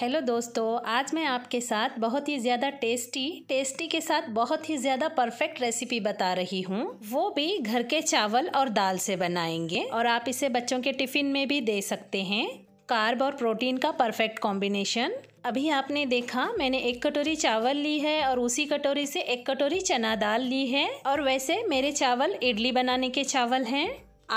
hello दोस्तों आज मैं आपके साथ बहुत ही ज़्यादा टेस्टी टेस्टी के साथ बहुत ही ज़्यादा परफेक्ट रेसिपी बता रही हूँ वो भी घर के चावल और दाल से बनाएंगे और आप इसे बच्चों के टिफ़िन में भी दे सकते हैं कार्ब और प्रोटीन का परफेक्ट कॉम्बिनेशन अभी आपने देखा मैंने एक कटोरी चावल ली है और उसी कटोरी से एक कटोरी चना दाल ली है और वैसे मेरे चावल इडली बनाने के चावल हैं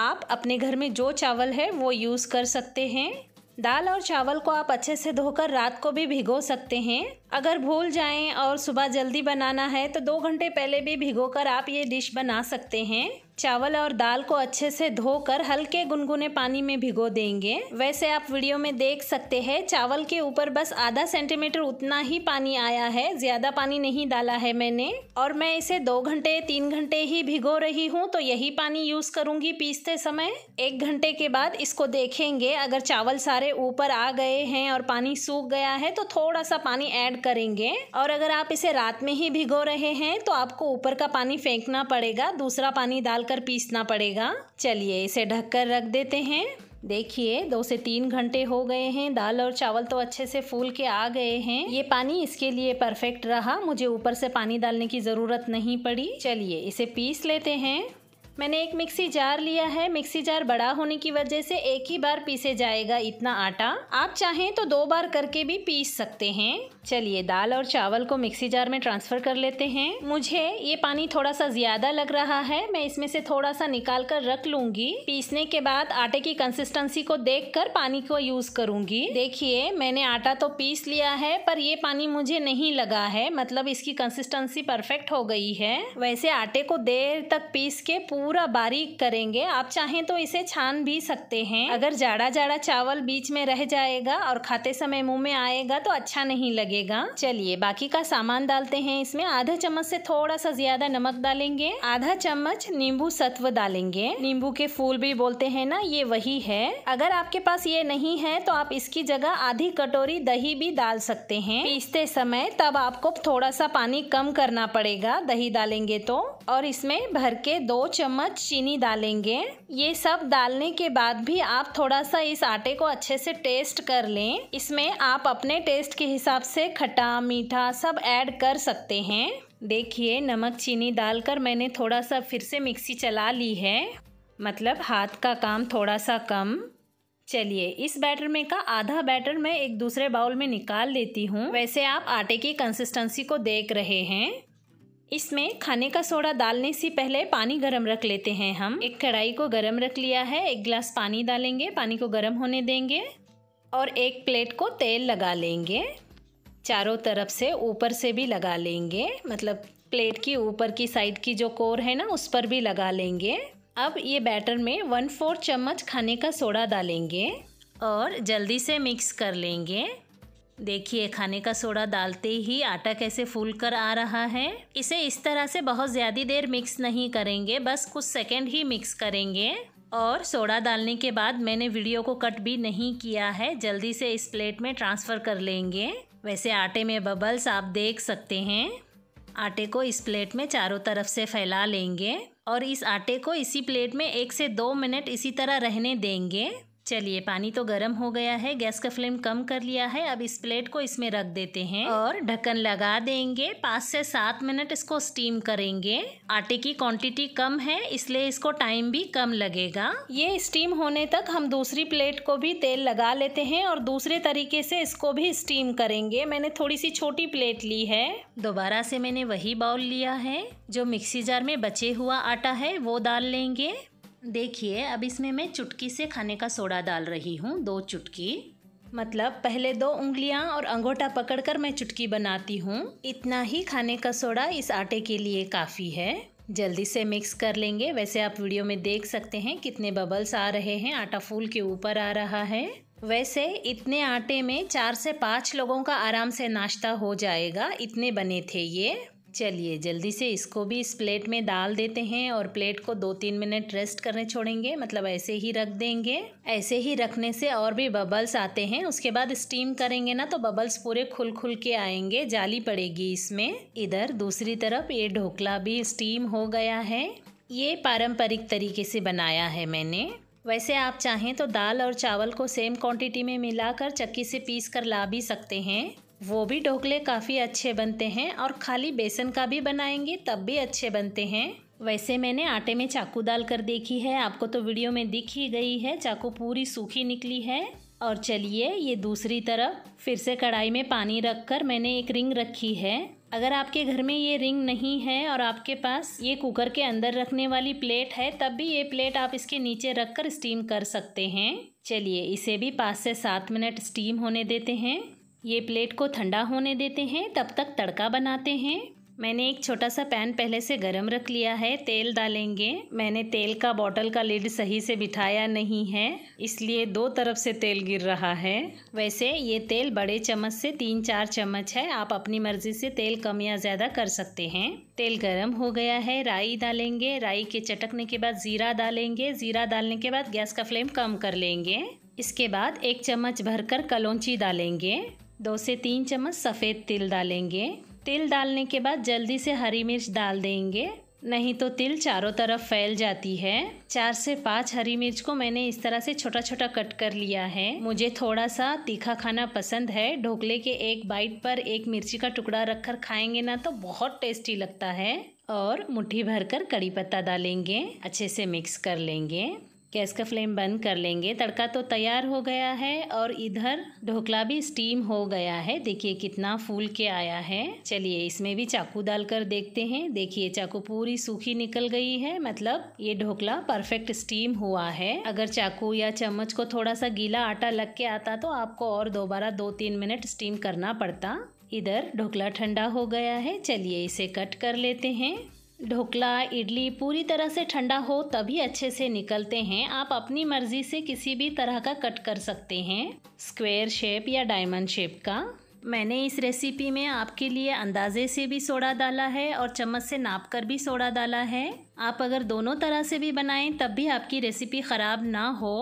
आप अपने घर में जो चावल है वो यूज़ कर सकते हैं दाल और चावल को आप अच्छे से धोकर रात को भी भिगो सकते हैं अगर भूल जाएं और सुबह जल्दी बनाना है तो दो घंटे पहले भी भिगोकर आप ये डिश बना सकते हैं चावल और दाल को अच्छे से धोकर हल्के गुनगुने पानी में भिगो देंगे वैसे आप वीडियो में देख सकते हैं चावल के ऊपर बस आधा सेंटीमीटर उतना ही पानी आया है ज्यादा पानी नहीं डाला है मैंने और मैं इसे दो घंटे तीन घंटे ही भिगो रही हूँ तो यही पानी यूज करूंगी पीसते समय एक घंटे के बाद इसको देखेंगे अगर चावल सारे ऊपर आ गए हैं और पानी सूख गया है तो थोड़ा सा पानी ऐड ऐड करेंगे और अगर आप इसे रात में ही भिगो रहे हैं तो आपको ऊपर का पानी फेंकना पड़ेगा दूसरा पानी डालकर पीसना पड़ेगा चलिए इसे ढककर रख देते हैं देखिए दो से तीन घंटे हो गए हैं दाल और चावल तो अच्छे से फूल के आ गए हैं ये पानी इसके लिए परफेक्ट रहा मुझे ऊपर से पानी डालने की ज़रूरत नहीं पड़ी चलिए इसे पीस लेते हैं मैंने एक मिक्सी जार लिया है मिक्सी जार बड़ा होने की वजह से एक ही बार पीसे जाएगा इतना आटा आप चाहें तो दो बार करके भी पीस सकते हैं चलिए दाल और चावल को मिक्सी जार में ट्रांसफ़र कर लेते हैं मुझे ये पानी थोड़ा सा ज़्यादा लग रहा है मैं इसमें से थोड़ा सा निकाल कर रख लूंगी पीसने के बाद आटे की कंसिस्टेंसी को देख कर पानी को यूज़ करूंगी देखिए मैंने आटा तो पीस लिया है पर ये पानी मुझे नहीं लगा है मतलब इसकी कंसिस्टेंसी परफेक्ट हो गई है वैसे आटे को देर तक पीस के पूरा पूरा बारीक करेंगे आप चाहें तो इसे छान भी सकते हैं अगर जाड़ा जाड़ा चावल बीच में रह जाएगा और खाते समय मुंह में आएगा तो अच्छा नहीं लगेगा चलिए बाकी का सामान डालते हैं इसमें आधा चम्मच से थोड़ा सा ज्यादा नमक डालेंगे आधा चम्मच नींबू सत्व डालेंगे नींबू के फूल भी बोलते हैं ना ये वही है अगर आपके पास ये नहीं है तो आप इसकी जगह आधी कटोरी दही भी डाल सकते हैं पीसते समय तब आपको थोड़ा सा पानी कम करना पड़ेगा दही डालेंगे तो और इसमें भर के दो चम्मच चीनी डालेंगे ये सब डालने के बाद भी आप थोड़ा सा इस आटे को अच्छे से टेस्ट कर लें इसमें आप अपने टेस्ट के हिसाब से खट्टा मीठा सब ऐड कर सकते हैं देखिए नमक चीनी डालकर मैंने थोड़ा सा फिर से मिक्सी चला ली है मतलब हाथ का काम थोड़ा सा कम चलिए इस बैटर में का आधा बैटर मैं एक दूसरे बाउल में निकाल लेती हूँ वैसे आप आटे की कंसिस्टेंसी को देख रहे हैं इसमें खाने का सोडा डालने से पहले पानी गरम रख लेते हैं हम एक कढ़ाई को गरम रख लिया है एक गिलास पानी डालेंगे पानी को गरम होने देंगे और एक प्लेट को तेल लगा लेंगे चारों तरफ से ऊपर से भी लगा लेंगे मतलब प्लेट की ऊपर की साइड की जो कोर है ना उस पर भी लगा लेंगे अब ये बैटर में वन फोर चम्मच खाने का सोडा डालेंगे और जल्दी से मिक्स कर लेंगे देखिए खाने का सोडा डालते ही आटा कैसे फूल कर आ रहा है इसे इस तरह से बहुत ज़्यादा देर मिक्स नहीं करेंगे बस कुछ सेकेंड ही मिक्स करेंगे और सोडा डालने के बाद मैंने वीडियो को कट भी नहीं किया है जल्दी से इस प्लेट में ट्रांसफ़र कर लेंगे वैसे आटे में बबल्स आप देख सकते हैं आटे को इस प्लेट में चारों तरफ से फैला लेंगे और इस आटे को इसी प्लेट में एक से दो मिनट इसी तरह रहने देंगे चलिए पानी तो गर्म हो गया है गैस का फ्लेम कम कर लिया है अब इस प्लेट को इसमें रख देते हैं और ढक्कन लगा देंगे पाँच से सात मिनट इसको स्टीम करेंगे आटे की क्वांटिटी कम है इसलिए इसको टाइम भी कम लगेगा ये स्टीम होने तक हम दूसरी प्लेट को भी तेल लगा लेते हैं और दूसरे तरीके से इसको भी स्टीम करेंगे मैंने थोड़ी सी छोटी प्लेट ली है दोबारा से मैंने वही बाउल लिया है जो मिक्सी जार में बचे हुआ आटा है वो डाल लेंगे देखिए अब इसमें मैं चुटकी से खाने का सोडा डाल रही हूँ दो चुटकी मतलब पहले दो उंगलियाँ और अंगूठा पकड़कर मैं चुटकी बनाती हूँ इतना ही खाने का सोडा इस आटे के लिए काफ़ी है जल्दी से मिक्स कर लेंगे वैसे आप वीडियो में देख सकते हैं कितने बबल्स आ रहे हैं आटा फूल के ऊपर आ रहा है वैसे इतने आटे में चार से पाँच लोगों का आराम से नाश्ता हो जाएगा इतने बने थे ये चलिए जल्दी से इसको भी इस प्लेट में डाल देते हैं और प्लेट को दो तीन मिनट रेस्ट करने छोड़ेंगे मतलब ऐसे ही रख देंगे ऐसे ही रखने से और भी बबल्स आते हैं उसके बाद स्टीम करेंगे ना तो बबल्स पूरे खुल खुल के आएंगे जाली पड़ेगी इसमें इधर दूसरी तरफ ये ढोकला भी स्टीम हो गया है ये पारंपरिक तरीके से बनाया है मैंने वैसे आप चाहें तो दाल और चावल को सेम क्वांटिटी में मिलाकर चक्की से पीस कर ला भी सकते हैं वो भी ढोकले काफ़ी अच्छे बनते हैं और खाली बेसन का भी बनाएंगे तब भी अच्छे बनते हैं वैसे मैंने आटे में चाकू डाल कर देखी है आपको तो वीडियो में दिख ही गई है चाकू पूरी सूखी निकली है और चलिए ये दूसरी तरफ फिर से कढ़ाई में पानी रख कर मैंने एक रिंग रखी है अगर आपके घर में ये रिंग नहीं है और आपके पास ये कुकर के अंदर रखने वाली प्लेट है तब भी ये प्लेट आप इसके नीचे रखकर स्टीम कर सकते हैं चलिए इसे भी पाँच से सात मिनट स्टीम होने देते हैं ये प्लेट को ठंडा होने देते हैं तब तक तड़का बनाते हैं मैंने एक छोटा सा पैन पहले से गरम रख लिया है तेल डालेंगे मैंने तेल का बॉटल का लिड सही से बिठाया नहीं है इसलिए दो तरफ से तेल गिर रहा है वैसे ये तेल बड़े चम्मच से तीन चार चम्मच है आप अपनी मर्जी से तेल कम या ज़्यादा कर सकते हैं तेल गरम हो गया है राई डालेंगे राई के चटकने के बाद ज़ीरा डालेंगे ज़ीरा डालने के बाद गैस का फ्लेम कम कर लेंगे इसके बाद एक चम्मच भरकर कलौची डालेंगे दो से तीन चम्मच सफ़ेद तिल डालेंगे तिल डालने के बाद जल्दी से हरी मिर्च डाल देंगे नहीं तो तिल चारों तरफ फैल जाती है चार से पांच हरी मिर्च को मैंने इस तरह से छोटा छोटा कट कर लिया है मुझे थोड़ा सा तीखा खाना पसंद है ढोकले के एक बाइट पर एक मिर्ची का टुकड़ा रखकर खाएंगे ना तो बहुत टेस्टी लगता है और मुट्ठी भरकर कड़ी पत्ता डालेंगे अच्छे से मिक्स कर लेंगे गैस का फ्लेम बंद कर लेंगे तड़का तो तैयार हो गया है और इधर ढोकला भी स्टीम हो गया है देखिए कितना फूल के आया है चलिए इसमें भी चाकू डालकर देखते हैं देखिए चाकू पूरी सूखी निकल गई है मतलब ये ढोकला परफेक्ट स्टीम हुआ है अगर चाकू या चम्मच को थोड़ा सा गीला आटा लग के आता तो आपको और दोबारा दो तीन मिनट स्टीम करना पड़ता इधर ढोकला ठंडा हो गया है चलिए इसे कट कर लेते हैं ढोकला इडली पूरी तरह से ठंडा हो तभी अच्छे से निकलते हैं आप अपनी मर्ज़ी से किसी भी तरह का कट कर सकते हैं स्क्वायर शेप या डायमंड शेप का मैंने इस रेसिपी में आपके लिए अंदाज़े से भी सोडा डाला है और चम्मच से नाप कर भी सोडा डाला है आप अगर दोनों तरह से भी बनाएं तब भी आपकी रेसिपी ख़राब ना हो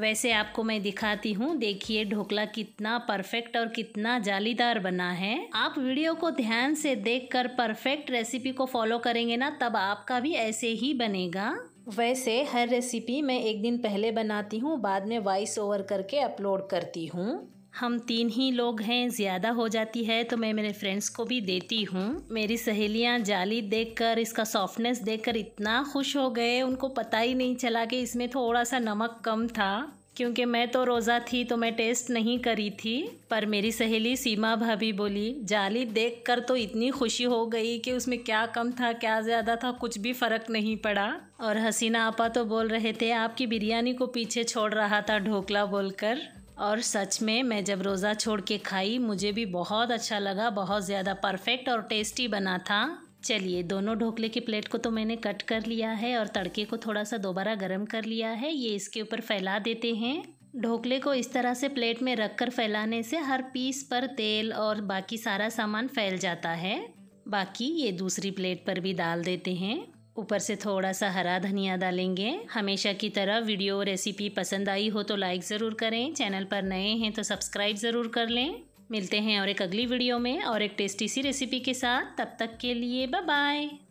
वैसे आपको मैं दिखाती हूँ देखिए ढोकला कितना परफेक्ट और कितना जालीदार बना है आप वीडियो को ध्यान से देखकर परफेक्ट रेसिपी को फॉलो करेंगे ना तब आपका भी ऐसे ही बनेगा वैसे हर रेसिपी मैं एक दिन पहले बनाती हूँ बाद में वॉइस ओवर करके अपलोड करती हूँ हम तीन ही लोग हैं ज़्यादा हो जाती है तो मैं मेरे फ्रेंड्स को भी देती हूँ मेरी सहेलियाँ जाली देखकर इसका सॉफ्टनेस देखकर इतना खुश हो गए उनको पता ही नहीं चला कि इसमें थोड़ा सा नमक कम था क्योंकि मैं तो रोज़ा थी तो मैं टेस्ट नहीं करी थी पर मेरी सहेली सीमा भाभी बोली जाली कर तो इतनी खुशी हो गई कि उसमें क्या कम था क्या ज़्यादा था कुछ भी फ़र्क नहीं पड़ा और हसीना आपा तो बोल रहे थे आपकी बिरयानी को पीछे छोड़ रहा था ढोकला बोलकर और सच में मैं जब रोज़ा छोड़ के खाई मुझे भी बहुत अच्छा लगा बहुत ज़्यादा परफेक्ट और टेस्टी बना था चलिए दोनों ढोकले की प्लेट को तो मैंने कट कर लिया है और तड़के को थोड़ा सा दोबारा गर्म कर लिया है ये इसके ऊपर फैला देते हैं ढोकले को इस तरह से प्लेट में रख कर फैलाने से हर पीस पर तेल और बाकी सारा सामान फैल जाता है बाकी ये दूसरी प्लेट पर भी डाल देते हैं ऊपर से थोड़ा सा हरा धनिया डालेंगे हमेशा की तरह वीडियो रेसिपी पसंद आई हो तो लाइक ज़रूर करें चैनल पर नए हैं तो सब्सक्राइब ज़रूर कर लें मिलते हैं और एक अगली वीडियो में और एक टेस्टी सी रेसिपी के साथ तब तक के लिए बाय बाय